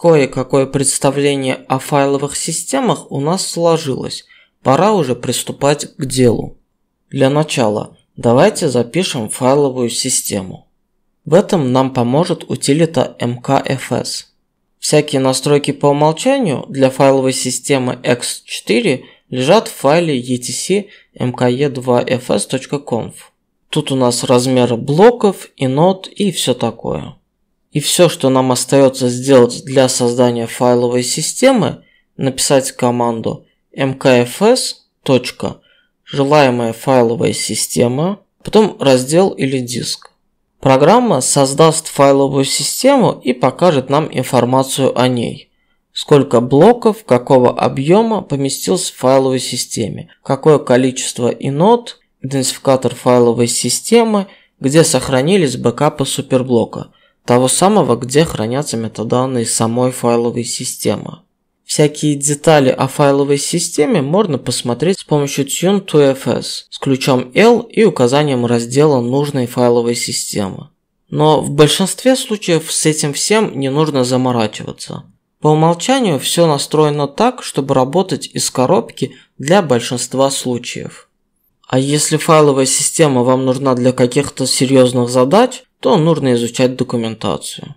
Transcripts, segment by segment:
Кое-какое представление о файловых системах у нас сложилось. Пора уже приступать к делу. Для начала давайте запишем файловую систему. В этом нам поможет утилита mkfs. Всякие настройки по умолчанию для файловой системы x4 лежат в файле etc mke2fs.conf. Тут у нас размеры блоков и нод и все такое. И все, что нам остается сделать для создания файловой системы, написать команду mkfs. Желаемая файловая система, потом раздел или диск. Программа создаст файловую систему и покажет нам информацию о ней. Сколько блоков, какого объема поместилось в файловой системе, какое количество инод, идентификатор файловой системы, где сохранились бэкапы суперблока – того самого, где хранятся метаданные самой файловой системы. Всякие детали о файловой системе можно посмотреть с помощью tune2fs с ключом L и указанием раздела нужной файловой системы. Но в большинстве случаев с этим всем не нужно заморачиваться. По умолчанию все настроено так, чтобы работать из коробки для большинства случаев. А если файловая система вам нужна для каких-то серьезных задач, то нужно изучать документацию.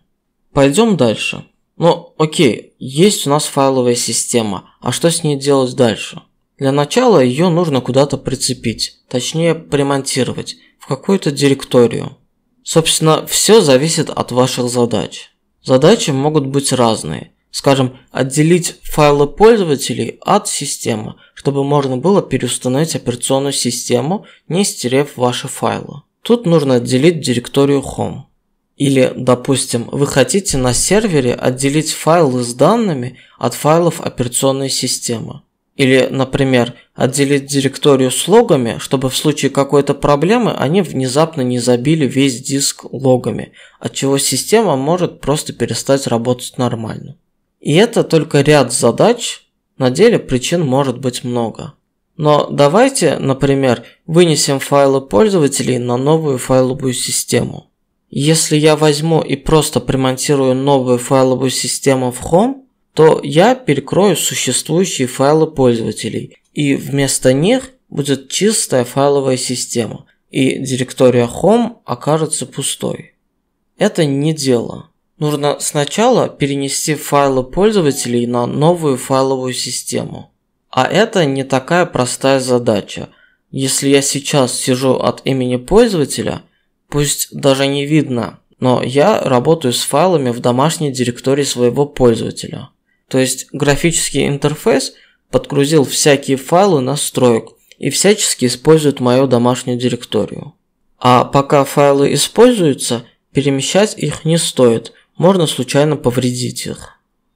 Пойдем дальше. Ну, окей, есть у нас файловая система, а что с ней делать дальше? Для начала ее нужно куда-то прицепить, точнее примонтировать, в какую-то директорию. Собственно, все зависит от ваших задач. Задачи могут быть разные. Скажем, отделить файлы пользователей от системы, чтобы можно было переустановить операционную систему, не стерев ваши файлы. Тут нужно отделить директорию Home. Или, допустим, вы хотите на сервере отделить файлы с данными от файлов операционной системы. Или, например, отделить директорию с логами, чтобы в случае какой-то проблемы они внезапно не забили весь диск логами, отчего система может просто перестать работать нормально. И это только ряд задач, на деле причин может быть много. Но давайте, например, вынесем файлы пользователей на новую файловую систему. Если я возьму и просто примонтирую новую файловую систему в Home, то я перекрою существующие файлы пользователей, и вместо них будет чистая файловая система, и директория Home окажется пустой. Это не дело. Нужно сначала перенести файлы пользователей на новую файловую систему – а это не такая простая задача. Если я сейчас сижу от имени пользователя, пусть даже не видно, но я работаю с файлами в домашней директории своего пользователя. То есть графический интерфейс подгрузил всякие файлы настроек и всячески использует мою домашнюю директорию. А пока файлы используются, перемещать их не стоит, можно случайно повредить их.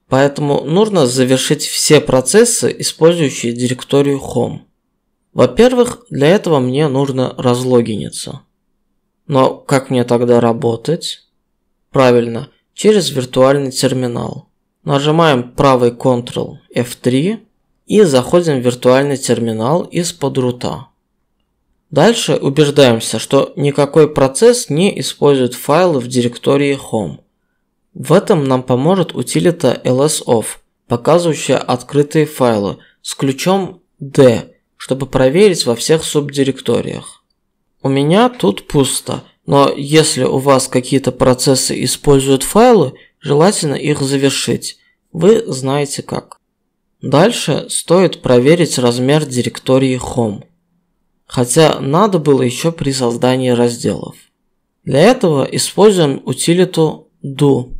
Поэтому нужно завершить все процессы, использующие директорию Home. Во-первых, для этого мне нужно разлогиниться. Но как мне тогда работать? Правильно, через виртуальный терминал. Нажимаем правый Ctrl F3 и заходим в виртуальный терминал из-под рута. Дальше убеждаемся, что никакой процесс не использует файлы в директории Home. В этом нам поможет утилита lsoff, показывающая открытые файлы с ключом d, чтобы проверить во всех субдиректориях. У меня тут пусто, но если у вас какие-то процессы используют файлы, желательно их завершить. Вы знаете как. Дальше стоит проверить размер директории Home. Хотя надо было еще при создании разделов. Для этого используем утилиту do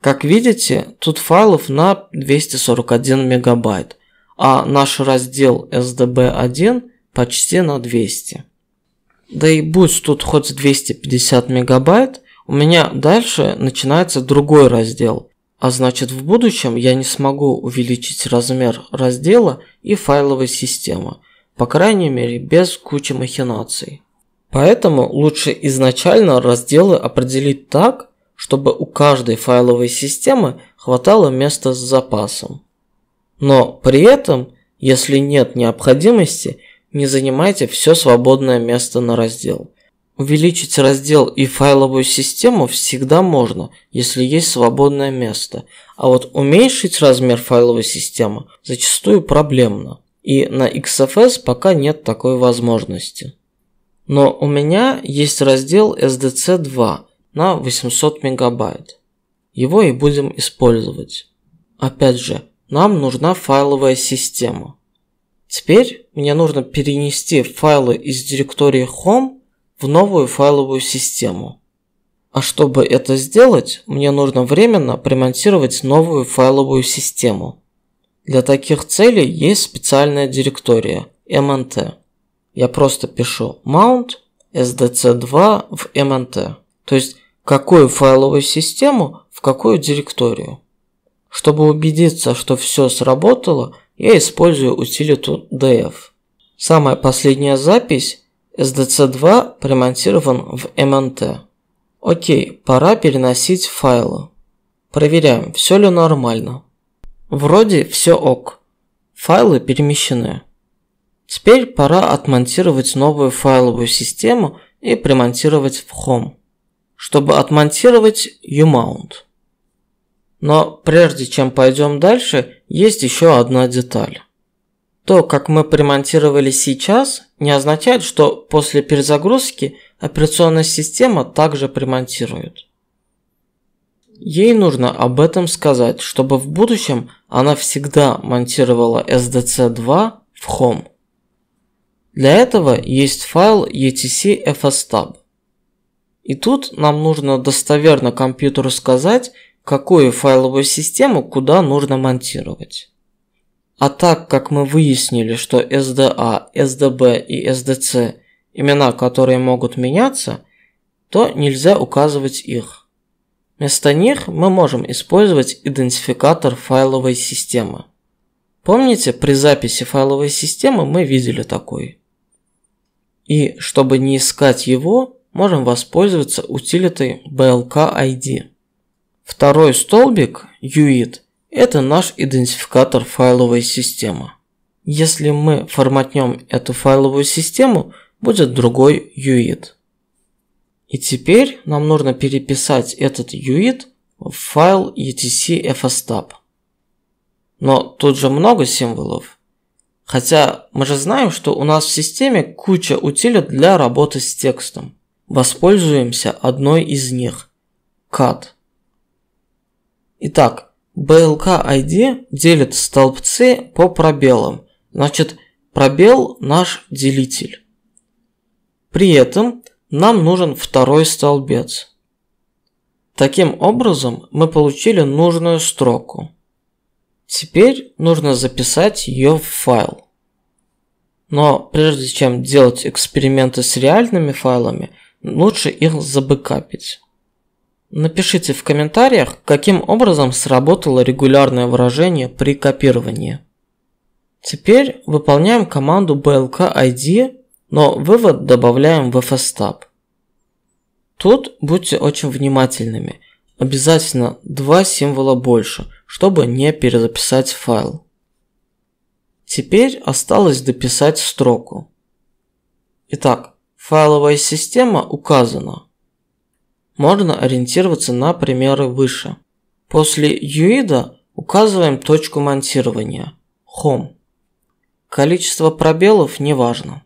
как видите, тут файлов на 241 мегабайт, а наш раздел SDB1 почти на 200. Да и будь тут хоть 250 мегабайт, у меня дальше начинается другой раздел. А значит в будущем я не смогу увеличить размер раздела и файловой системы, по крайней мере без кучи махинаций. Поэтому лучше изначально разделы определить так, чтобы у каждой файловой системы хватало места с запасом. Но при этом, если нет необходимости, не занимайте все свободное место на раздел. Увеличить раздел и файловую систему всегда можно, если есть свободное место, а вот уменьшить размер файловой системы зачастую проблемно, и на XFS пока нет такой возможности. Но у меня есть раздел SDC2, на 800 мегабайт. Его и будем использовать. Опять же, нам нужна файловая система. Теперь мне нужно перенести файлы из директории Home в новую файловую систему. А чтобы это сделать, мне нужно временно примонтировать новую файловую систему. Для таких целей есть специальная директория MNT. Я просто пишу mount sdc2 в MNT. То есть какую файловую систему в какую директорию. Чтобы убедиться, что все сработало, я использую утилиту df. Самая последняя запись SDC2 примонтирован в MNT. Эм Окей, пора переносить файлы. Проверяем, все ли нормально. Вроде все ок. Файлы перемещены. Теперь пора отмонтировать новую файловую систему и примонтировать в Home чтобы отмонтировать U-mount. Но прежде чем пойдем дальше, есть еще одна деталь. То, как мы примонтировали сейчас, не означает, что после перезагрузки операционная система также примонтирует. Ей нужно об этом сказать, чтобы в будущем она всегда монтировала SDC2 в Home. Для этого есть файл /etc/fstab. И тут нам нужно достоверно компьютеру сказать, какую файловую систему куда нужно монтировать. А так как мы выяснили, что SDA, SDB и SDC – имена, которые могут меняться, то нельзя указывать их. Вместо них мы можем использовать идентификатор файловой системы. Помните, при записи файловой системы мы видели такой. И чтобы не искать его, можем воспользоваться утилитой blk_id. Второй столбик UID – это наш идентификатор файловой системы. Если мы форматнем эту файловую систему, будет другой UID. И теперь нам нужно переписать этот UID в файл etc_fstab. Но тут же много символов. Хотя мы же знаем, что у нас в системе куча утилит для работы с текстом. Воспользуемся одной из них – CAD. Итак, BLK ID делит столбцы по пробелам, значит пробел наш делитель. При этом нам нужен второй столбец. Таким образом мы получили нужную строку. Теперь нужно записать ее в файл. Но прежде чем делать эксперименты с реальными файлами, лучше их забэкапить. Напишите в комментариях, каким образом сработало регулярное выражение при копировании. Теперь выполняем команду blk_id, но вывод добавляем в fstab. Тут будьте очень внимательными. Обязательно два символа больше, чтобы не перезаписать файл. Теперь осталось дописать строку. Итак, Файловая система указана. Можно ориентироваться на примеры выше. После UID указываем точку монтирования – Home. Количество пробелов не важно.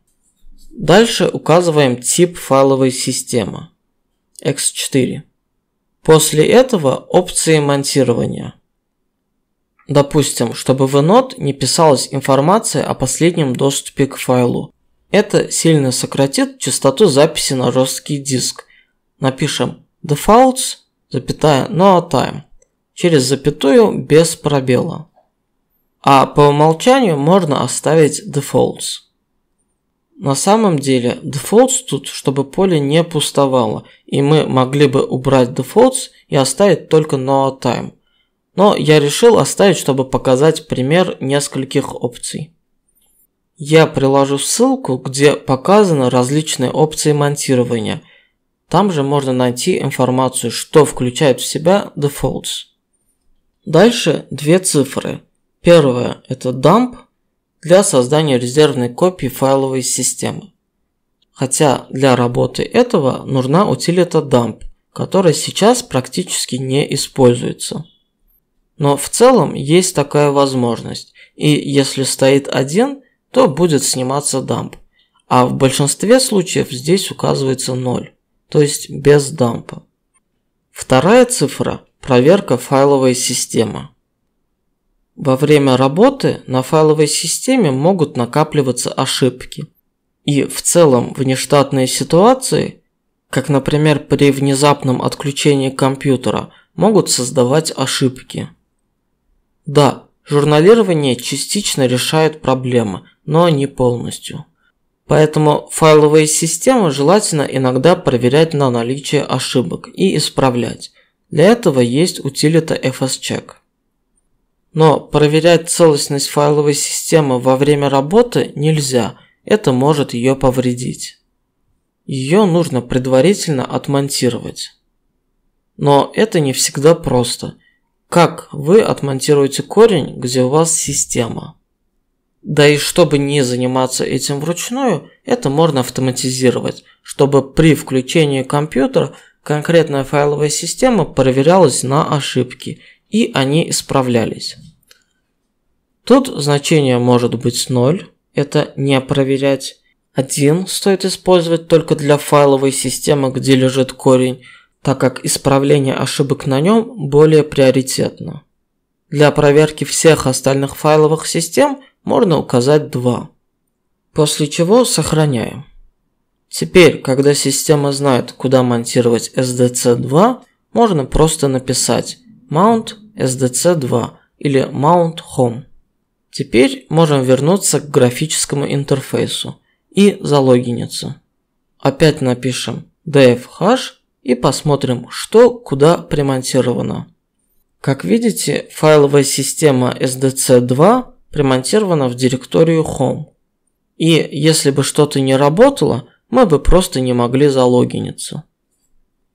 Дальше указываем тип файловой системы – X4. После этого опции монтирования. Допустим, чтобы в Node не писалась информация о последнем доступе к файлу это сильно сократит частоту записи на жесткий диск. Напишем defaults, запятая, no time, через запятую без пробела. А по умолчанию можно оставить defaults. На самом деле defaults тут, чтобы поле не пустовало, и мы могли бы убрать defaults и оставить только no time. Но я решил оставить, чтобы показать пример нескольких опций. Я приложу ссылку, где показаны различные опции монтирования. Там же можно найти информацию, что включает в себя Defaults. Дальше две цифры. Первое это dump для создания резервной копии файловой системы. Хотя для работы этого нужна утилита dump, которая сейчас практически не используется. Но в целом есть такая возможность, и если стоит один, то будет сниматься дамп. А в большинстве случаев здесь указывается 0, то есть без дампа. Вторая цифра – проверка файловой системы. Во время работы на файловой системе могут накапливаться ошибки. И в целом внештатные ситуации, как, например, при внезапном отключении компьютера, могут создавать ошибки. Да, журналирование частично решает проблемы – но не полностью. Поэтому файловые системы желательно иногда проверять на наличие ошибок и исправлять. Для этого есть утилита fscheck. Но проверять целостность файловой системы во время работы нельзя, это может ее повредить. Ее нужно предварительно отмонтировать. Но это не всегда просто. Как вы отмонтируете корень, где у вас система? Да и чтобы не заниматься этим вручную, это можно автоматизировать, чтобы при включении компьютера конкретная файловая система проверялась на ошибки, и они исправлялись. Тут значение может быть 0, это не проверять. 1 стоит использовать только для файловой системы, где лежит корень, так как исправление ошибок на нем более приоритетно. Для проверки всех остальных файловых систем – можно указать 2. После чего сохраняем. Теперь, когда система знает, куда монтировать SDC2, можно просто написать mount SDC2 или mount home. Теперь можем вернуться к графическому интерфейсу и залогиниться. Опять напишем dfhash и посмотрим, что куда примонтировано. Как видите, файловая система SDC2 примонтирована в директорию Home. И если бы что-то не работало, мы бы просто не могли залогиниться.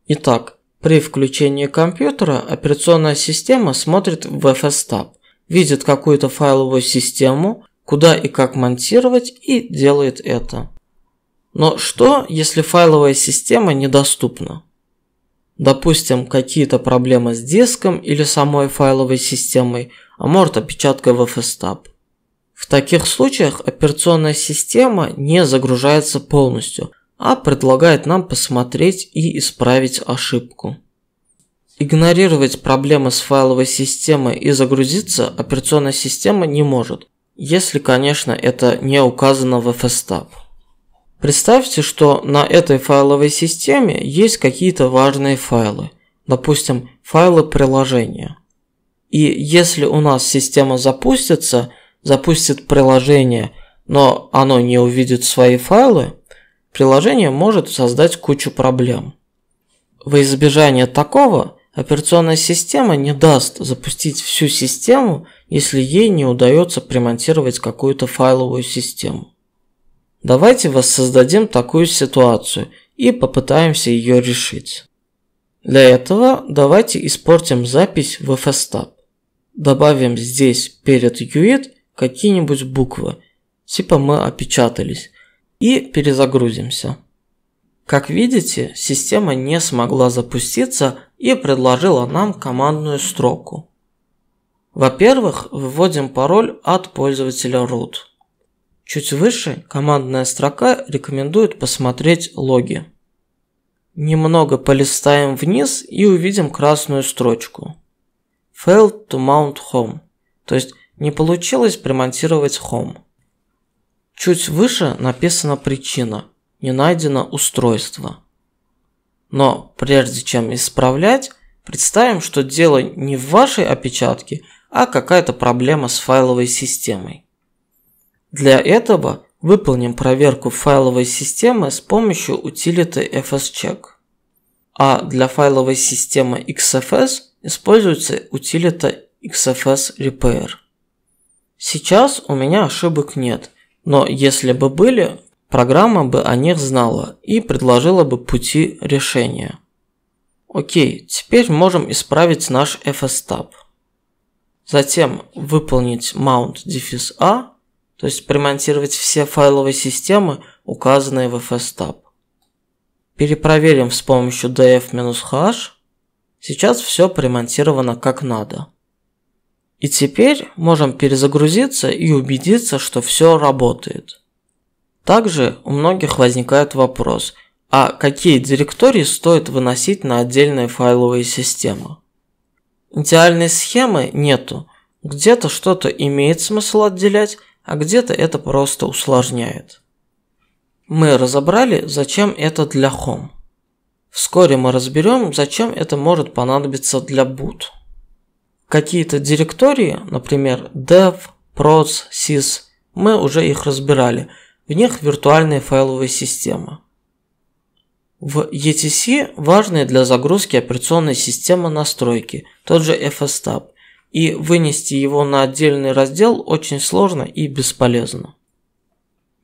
Итак, при включении компьютера операционная система смотрит в FSTab, видит какую-то файловую систему, куда и как монтировать и делает это. Но что, если файловая система недоступна? Допустим, какие-то проблемы с диском или самой файловой системой – а может опечатка в FSTAB. В таких случаях операционная система не загружается полностью, а предлагает нам посмотреть и исправить ошибку. Игнорировать проблемы с файловой системой и загрузиться операционная система не может, если, конечно, это не указано в FSTAB. Представьте, что на этой файловой системе есть какие-то важные файлы, допустим, файлы приложения. И если у нас система запустится, запустит приложение, но оно не увидит свои файлы, приложение может создать кучу проблем. Во избежание такого операционная система не даст запустить всю систему, если ей не удается примонтировать какую-то файловую систему. Давайте воссоздадим такую ситуацию и попытаемся ее решить. Для этого давайте испортим запись в FSTAB добавим здесь перед UID e какие-нибудь буквы, типа мы опечатались, и перезагрузимся. Как видите, система не смогла запуститься и предложила нам командную строку. Во-первых, вводим пароль от пользователя root. Чуть выше командная строка рекомендует посмотреть логи. Немного полистаем вниз и увидим красную строчку failed to mount home, то есть не получилось примонтировать home. Чуть выше написана причина, не найдено устройство. Но прежде чем исправлять, представим, что дело не в вашей опечатке, а какая-то проблема с файловой системой. Для этого выполним проверку файловой системы с помощью утилиты fscheck. А для файловой системы XFS – используется утилита XFS Repair. Сейчас у меня ошибок нет, но если бы были, программа бы о них знала и предложила бы пути решения. Окей, теперь можем исправить наш fstab. Затем выполнить mount -a, то есть примонтировать все файловые системы, указанные в fstab. Перепроверим с помощью df-h Сейчас все примонтировано как надо. И теперь можем перезагрузиться и убедиться, что все работает. Также у многих возникает вопрос, а какие директории стоит выносить на отдельные файловые системы? Идеальной схемы нету. Где-то что-то имеет смысл отделять, а где-то это просто усложняет. Мы разобрали, зачем это для Home. Вскоре мы разберем, зачем это может понадобиться для boot. Какие-то директории, например, dev, proc, sys, мы уже их разбирали. В них виртуальные файловые системы. В ETC важные для загрузки операционной системы настройки, тот же FSTab, и вынести его на отдельный раздел очень сложно и бесполезно.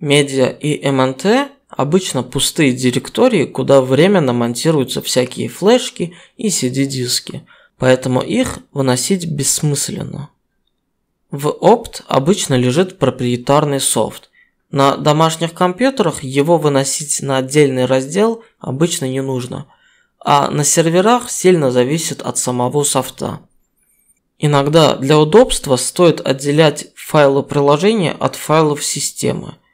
Медиа и МНТ Обычно пустые директории, куда временно монтируются всякие флешки и CD-диски, поэтому их выносить бессмысленно. В opt обычно лежит проприетарный софт. На домашних компьютерах его выносить на отдельный раздел обычно не нужно, а на серверах сильно зависит от самого софта. Иногда для удобства стоит отделять файлы приложения от файлов системы –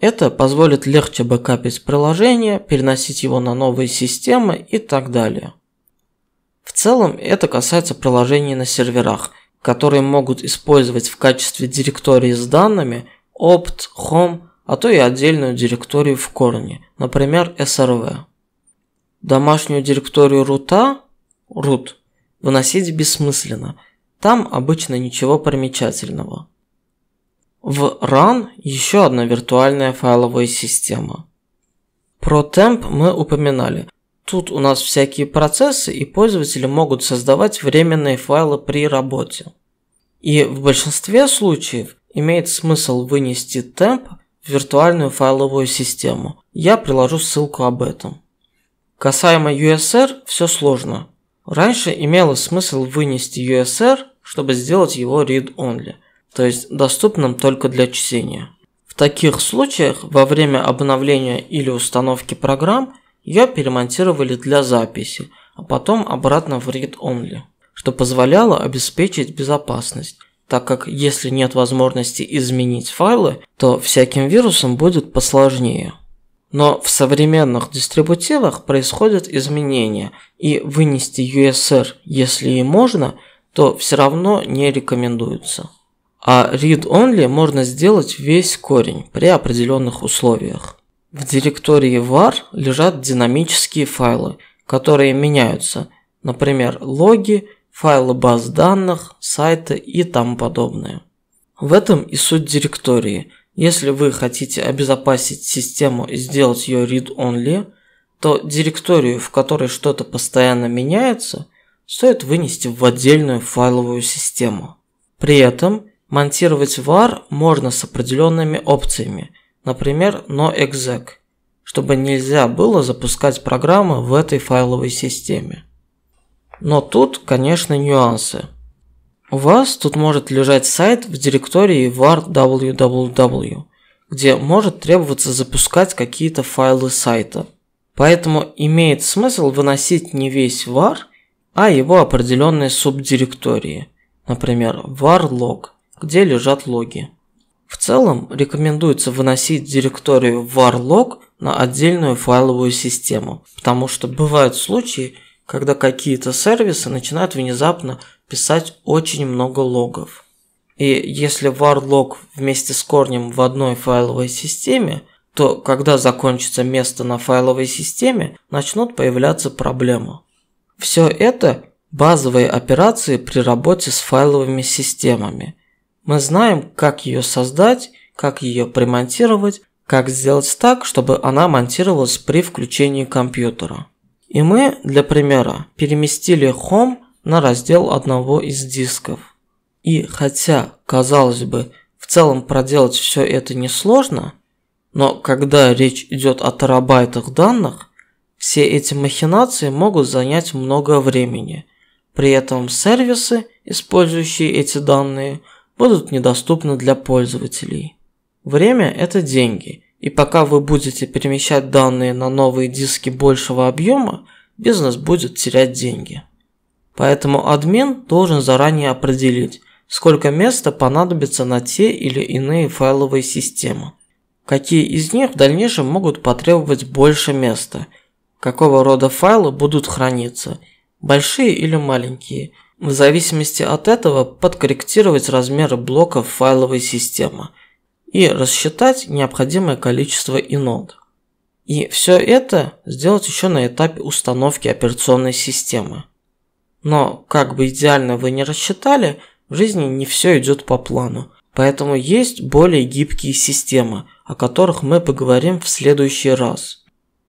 это позволит легче бэкапить приложение, переносить его на новые системы и так далее. В целом это касается приложений на серверах, которые могут использовать в качестве директории с данными opt, home, а то и отдельную директорию в корне, например srv. Домашнюю директорию рута root, выносить бессмысленно, там обычно ничего примечательного – в Run еще одна виртуальная файловая система. Про темп мы упоминали. Тут у нас всякие процессы и пользователи могут создавать временные файлы при работе. И в большинстве случаев имеет смысл вынести темп в виртуальную файловую систему. Я приложу ссылку об этом. Касаемо USR все сложно. Раньше имело смысл вынести USR, чтобы сделать его read-only – то есть доступным только для чтения. В таких случаях во время обновления или установки программ ее перемонтировали для записи, а потом обратно в read-only, что позволяло обеспечить безопасность, так как если нет возможности изменить файлы, то всяким вирусам будет посложнее. Но в современных дистрибутивах происходят изменения, и вынести USR, если и можно, то все равно не рекомендуется. А read-only можно сделать весь корень при определенных условиях. В директории var лежат динамические файлы, которые меняются, например, логи, файлы баз данных, сайты и тому подобное. В этом и суть директории. Если вы хотите обезопасить систему и сделать ее read-only, то директорию, в которой что-то постоянно меняется, стоит вынести в отдельную файловую систему. При этом Монтировать var можно с определенными опциями, например, noexec, чтобы нельзя было запускать программы в этой файловой системе. Но тут, конечно, нюансы. У вас тут может лежать сайт в директории var www, где может требоваться запускать какие-то файлы сайта. Поэтому имеет смысл выносить не весь var, а его определенные субдиректории, например, varlog где лежат логи. В целом, рекомендуется выносить директорию varlog на отдельную файловую систему, потому что бывают случаи, когда какие-то сервисы начинают внезапно писать очень много логов. И если varlog вместе с корнем в одной файловой системе, то когда закончится место на файловой системе, начнут появляться проблемы. Все это базовые операции при работе с файловыми системами – мы знаем, как ее создать, как ее примонтировать, как сделать так, чтобы она монтировалась при включении компьютера. И мы, для примера, переместили Home на раздел одного из дисков. И хотя, казалось бы, в целом проделать все это несложно, но когда речь идет о терабайтах данных, все эти махинации могут занять много времени. При этом сервисы, использующие эти данные – будут недоступны для пользователей. Время – это деньги, и пока вы будете перемещать данные на новые диски большего объема, бизнес будет терять деньги. Поэтому админ должен заранее определить, сколько места понадобится на те или иные файловые системы, какие из них в дальнейшем могут потребовать больше места, какого рода файлы будут храниться, большие или маленькие – в зависимости от этого подкорректировать размеры блоков файловой системы и рассчитать необходимое количество и И все это сделать еще на этапе установки операционной системы. Но как бы идеально вы не рассчитали, в жизни не все идет по плану. Поэтому есть более гибкие системы, о которых мы поговорим в следующий раз –